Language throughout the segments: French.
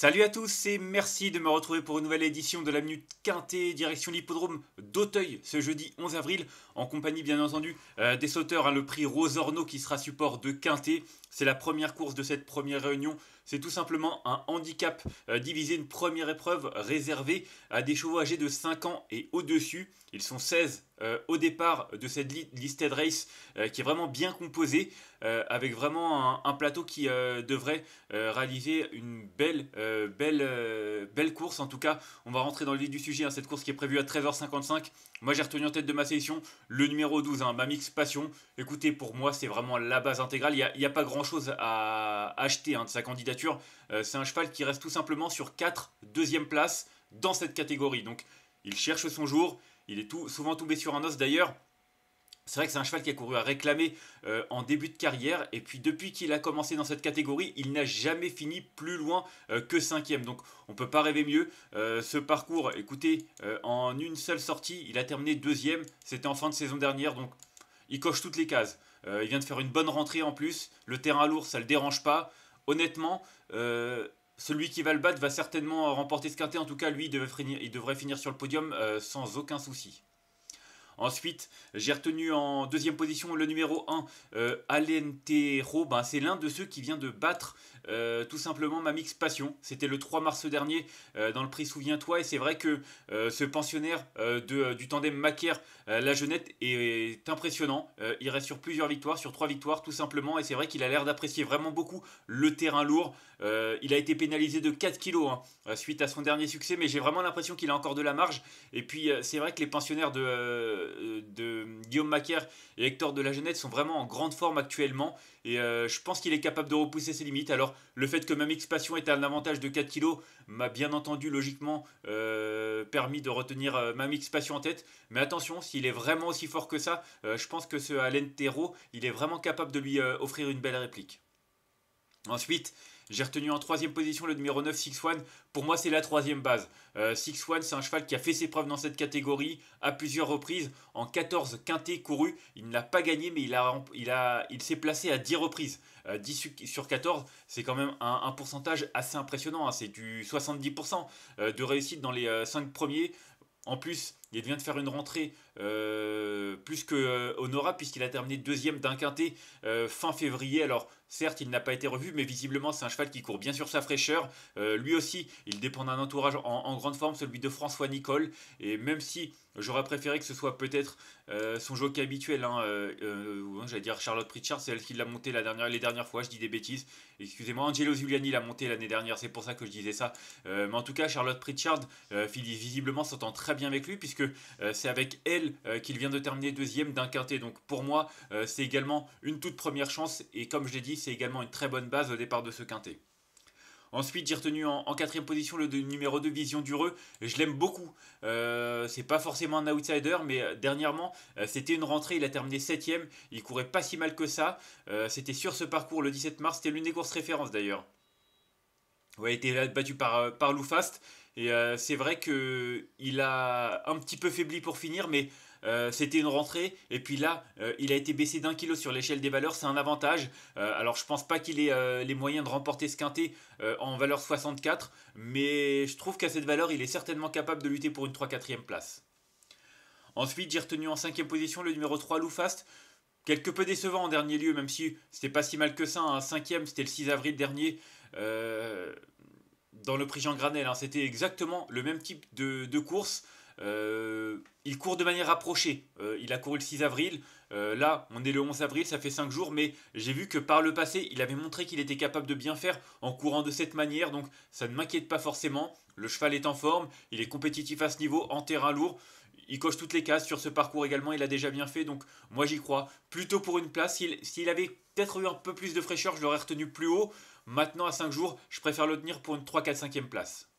Salut à tous et merci de me retrouver pour une nouvelle édition de la Minute Quintée, direction l'hippodrome d'Auteuil ce jeudi 11 avril, en compagnie bien entendu euh, des sauteurs, à hein, le prix Rosorno qui sera support de Quintée. C'est la première course de cette première réunion c'est tout simplement un handicap euh, divisé, une première épreuve réservée à des chevaux âgés de 5 ans et au-dessus. Ils sont 16 euh, au départ de cette listed race euh, qui est vraiment bien composée, avec vraiment un, plateau qui devrait réaliser une belle, belle, belle course. En tout cas, on va rentrer dans le vif du sujet, hein, cette course qui est prévue à 13h55. Moi, j'ai retenu en tête de ma sélection le numéro 12, hein, ma mix Passion. Écoutez, pour moi, c'est vraiment la base intégrale. Il n'y a, pas grand-chose à acheté acheter hein, de sa candidature. Euh, c'est un cheval qui reste tout simplement sur 4 deuxième place dans cette catégorie. Donc il cherche son jour, il est tout, souvent tombé sur un os d'ailleurs. C'est vrai que c'est un cheval qui a couru à réclamer euh, en début de carrière. Et puis depuis qu'il a commencé dans cette catégorie, il n'a jamais fini plus loin que euh, que cinquième. Donc on ne peut pas rêver mieux. ce parcours, écoutez, en une seule sortie, il a terminé deuxième. C'était en fin de saison dernière. Donc il coche toutes les cases. Euh, il vient de faire une bonne rentrée en plus. Le terrain lourd, ça le dérange pas. Honnêtement, euh, celui qui va le battre va certainement remporter ce quintet. En tout cas, lui, il devrait finir, sur le podium euh, sans aucun souci. Ensuite, j'ai retenu en deuxième position le numéro 1, euh, Alentero. c'est l'un de ceux qui vient de battre euh, tout simplement ma mix passion. C'était le 3 mars dernier euh, dans le prix Souviens-toi. Et c'est vrai que euh, ce pensionnaire de, du tandem Macaire-La Jeunette est, impressionnant. il reste sur plusieurs victoires, sur trois victoires tout simplement. Et c'est vrai qu'il a l'air d'apprécier vraiment beaucoup le terrain lourd. il a été pénalisé de 4 kilos hein, suite à son dernier succès. Mais j'ai vraiment l'impression qu'il a encore de la marge. Et puis, c'est vrai que les pensionnaires de euh, de, Guillaume Macaire et Hector de la Genette sont vraiment en grande forme actuellement. Et euh, je pense qu'il est capable de repousser ses limites. Alors, le fait que Mamix Passion ait un avantage de 4 kg m'a bien entendu logiquement euh, permis de retenir Mamix Passion en tête. Mais attention, s'il est vraiment aussi fort que ça, je pense que ce Alentero, il est vraiment capable de lui offrir une belle réplique. Ensuite, j'ai retenu en troisième position le numéro 9 Six One. Pour moi, c'est la troisième base. Euh, Six One, c'est un cheval qui a fait ses preuves dans cette catégorie à plusieurs reprises. En 14 quintés courus, il ne l'a pas gagné, mais il, s'est placé à 10 reprises. 10 euh, sur 14, c'est quand même un, pourcentage assez impressionnant. Hein. c'est du 70% euh, de réussite dans les 5 premiers. En plus, il vient de faire une rentrée euh, plus que euh, Honora puisqu'il a terminé deuxième d'un quintet euh, fin février. Alors, certes, il n'a pas été revu, mais visiblement, c'est un cheval qui court bien sur sa fraîcheur. lui aussi, il dépend d'un entourage en, grande forme, celui de François Nicole. Et même si j'aurais préféré que ce soit peut-être son jockey habituel, hein, j'allais dire Charlotte Pritchard, c'est elle qui l'a monté la dernière, les dernières fois, je dis des bêtises. Excusez-moi, Angelo Zuliani l'a monté l'année dernière, c'est pour ça que je disais ça. mais en tout cas, Charlotte Pritchard, visiblement, s'entend très bien avec lui, puisque c'est avec elle euh, qu'il vient de terminer deuxième d'un quintet. Donc pour moi, euh, c'est également une toute première chance et comme je l'ai dit, c'est également une très bonne base au départ de ce quintet. Ensuite, j'ai retenu en, quatrième position le numéro 2, Vision Dureux. Je l'aime beaucoup. Euh, c'est pas forcément un outsider, mais dernièrement, c'était une rentrée. Il a terminé septième. Il courait pas si mal que ça. c'était sur ce parcours le 17 mars. C'était l'une des courses références d'ailleurs. Ouais, a été battu par, par Loufast. Et euh, c'est vrai qu'il a un petit peu faibli pour finir, mais euh, c'était une rentrée. Et puis là, euh, il a été baissé d'un kilo sur l'échelle des valeurs, c'est un avantage. alors je pense pas qu'il ait les moyens de remporter ce quintet en valeur 64, mais je trouve qu'à cette valeur, il est certainement capable de lutter pour une 3-4e place. Ensuite, j'ai retenu en 5 position le numéro 3 Loufast quelque peu décevant en dernier lieu, même si c'était pas si mal que ça. Un hein. 5 cinquième, c'était le 6 avril dernier. Euh, dans le prix Jean Granel. C'était exactement le même type de, course. Euh, il court de manière rapprochée. Euh, il a couru le 6 avril. Euh, là, on est le 11 avril, ça fait 5 jours, mais j'ai vu que par le passé, il avait montré qu'il était capable de bien faire en courant de cette manière, donc ça ne m'inquiète pas forcément. Le cheval est en forme, il est compétitif à ce niveau, en terrain lourd. Il coche toutes les cases sur ce parcours également, il a déjà bien fait, donc moi j'y crois. Plutôt pour une place, s'il avait peut-être eu un peu plus de fraîcheur, je l'aurais retenu plus haut. Maintenant, à 5 jours, je préfère le tenir pour une 3, 4, 5e place.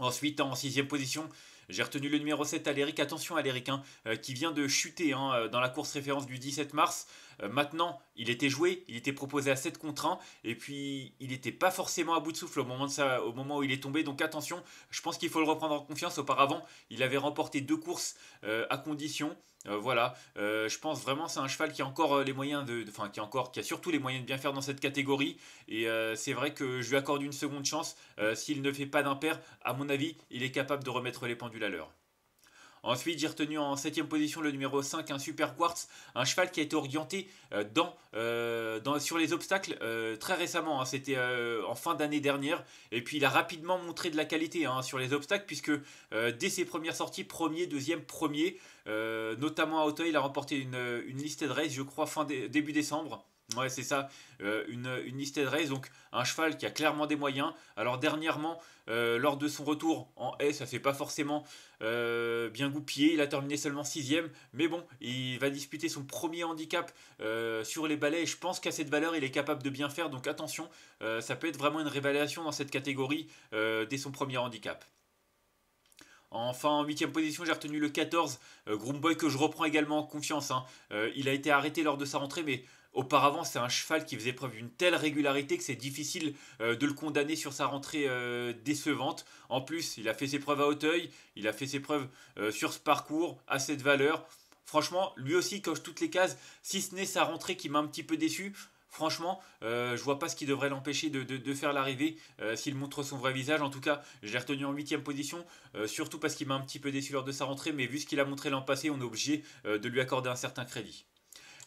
Ensuite, en 6 position, j'ai retenu le numéro 7 l'Eric, Attention à hein, euh, qui vient de chuter hein, euh, dans la course référence du 17 mars. Euh, maintenant, il était joué, il était proposé à 7 contre 1, et puis il n'était pas forcément à bout de souffle au moment, où il est tombé. Donc attention, je pense qu'il faut le reprendre en confiance. Auparavant, il avait remporté deux courses euh, à condition. Euh, voilà, je pense vraiment c'est un cheval qui a encore les moyens de, enfin qui a encore, qui a surtout les moyens de bien faire dans cette catégorie. Et c'est vrai que je lui accorde une seconde chance. S'il ne fait pas d'impair, à mon avis, il est capable de remettre les pendules à l'heure. Ensuite, j'ai retenu en 7 position le numéro 5, un Super Quartz, un cheval qui a été orienté euh, euh, dans, sur les obstacles euh, très récemment. Hein. C'était en fin d'année dernière. Et puis, il a rapidement montré de la qualité hein, sur les obstacles, puisque dès ses premières sorties, premier, deuxième, premier, notamment à Hauteuil, il a remporté une, liste de race, je crois, fin début décembre. Ouais, c'est ça, euh, une, une listed race, donc un cheval qui a clairement des moyens. Alors dernièrement, euh, lors de son retour en S, ça s'est pas forcément euh, bien goupillé, il a terminé seulement 6 sixième, mais bon, il va disputer son premier handicap sur les balais, et je pense qu'à cette valeur, il est capable de bien faire, donc attention, ça peut être vraiment une révélation dans cette catégorie dès son premier handicap. Enfin, en 8 position, j'ai retenu le 14, Groomboy que je reprends également en confiance. Hein. il a été arrêté lors de sa rentrée, mais Auparavant, c'est un cheval qui faisait preuve d'une telle régularité que c'est difficile euh, de le condamner sur sa rentrée euh, décevante. En plus, il a fait ses preuves à Hauteuil, il a fait ses preuves euh, sur ce parcours, à cette valeur. Franchement, lui aussi coche toutes les cases, si ce n'est sa rentrée qui m'a un petit peu déçu. Franchement, je vois pas ce qui devrait l'empêcher de, faire l'arrivée s'il montre son vrai visage. En tout cas, je l'ai retenu en 8 position, surtout parce qu'il m'a un petit peu déçu lors de sa rentrée, mais vu ce qu'il a montré l'an passé, on est obligé de lui accorder un certain crédit.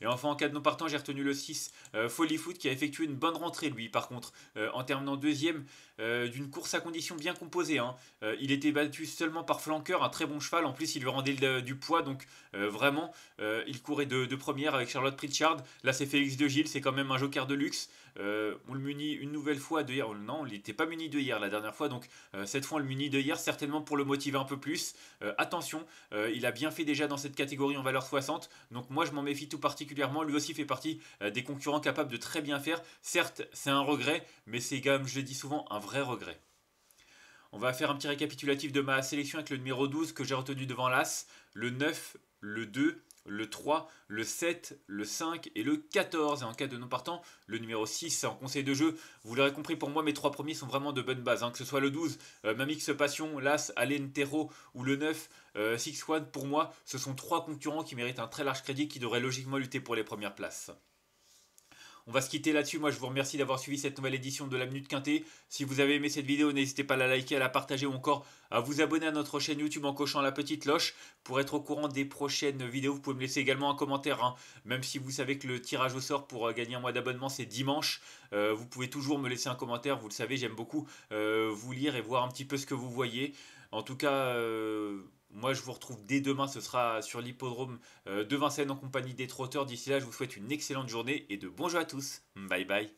Et enfin, en cas de non partant, j'ai retenu le 6, euh, Follyfoot Foot, qui a effectué une bonne rentrée, lui, par contre, euh, en terminant deuxième euh, d'une course à conditions bien composée. Hein. il était battu seulement par Flanqueur, un très bon cheval. En plus, il lui rendait du poids, donc vraiment, il courait de, de, première avec Charlotte Pritchard. Là, c'est Félix De Gilles, c'est quand même un joker de luxe. Euh, on le munit une nouvelle fois de hier. Non, il n'était pas muni de hier la dernière fois, donc euh, cette fois on le munit de hier, certainement pour le motiver un peu plus. Euh, attention, il a bien fait déjà dans cette catégorie en valeur 60, donc moi je m'en méfie tout particulièrement. Lui aussi fait partie des concurrents capables de très bien faire. Certes, c'est un regret, mais c'est comme je le dis souvent, un vrai regret. On va faire un petit récapitulatif de ma sélection avec le numéro 12 que j'ai retenu devant l'As, le 9, le 2, le 3, le 7, le 5 et le 14. Et en cas de non partant, le numéro 6 en conseil de jeu. Vous l'aurez compris, pour moi, mes trois premiers sont vraiment de bonnes bases. Hein. Que ce soit le 12, euh, Mamix Passion, l'As, Alentero ou le 9, euh, Six One, pour moi, ce sont trois concurrents qui méritent un très large crédit qui devraient logiquement lutter pour les premières places. On va se quitter là-dessus. Moi, je vous remercie d'avoir suivi cette nouvelle édition de la Minute Quintée. Si vous avez aimé cette vidéo, n'hésitez pas à la liker, à la partager ou encore à vous abonner à notre chaîne YouTube en cochant la petite cloche pour être au courant des prochaines vidéos. Vous pouvez me laisser également un commentaire, hein. même si vous savez que le tirage au sort pour euh, gagner un mois d'abonnement, c'est dimanche. Euh, vous pouvez toujours me laisser un commentaire. Vous le savez, j'aime beaucoup euh, vous lire et voir un petit peu ce que vous voyez. En tout cas... Moi, je vous retrouve dès demain, ce sera sur l'hippodrome euh, de Vincennes en compagnie des trotteurs. D'ici là, je vous souhaite une excellente journée et de bons jeux à tous. Bye bye.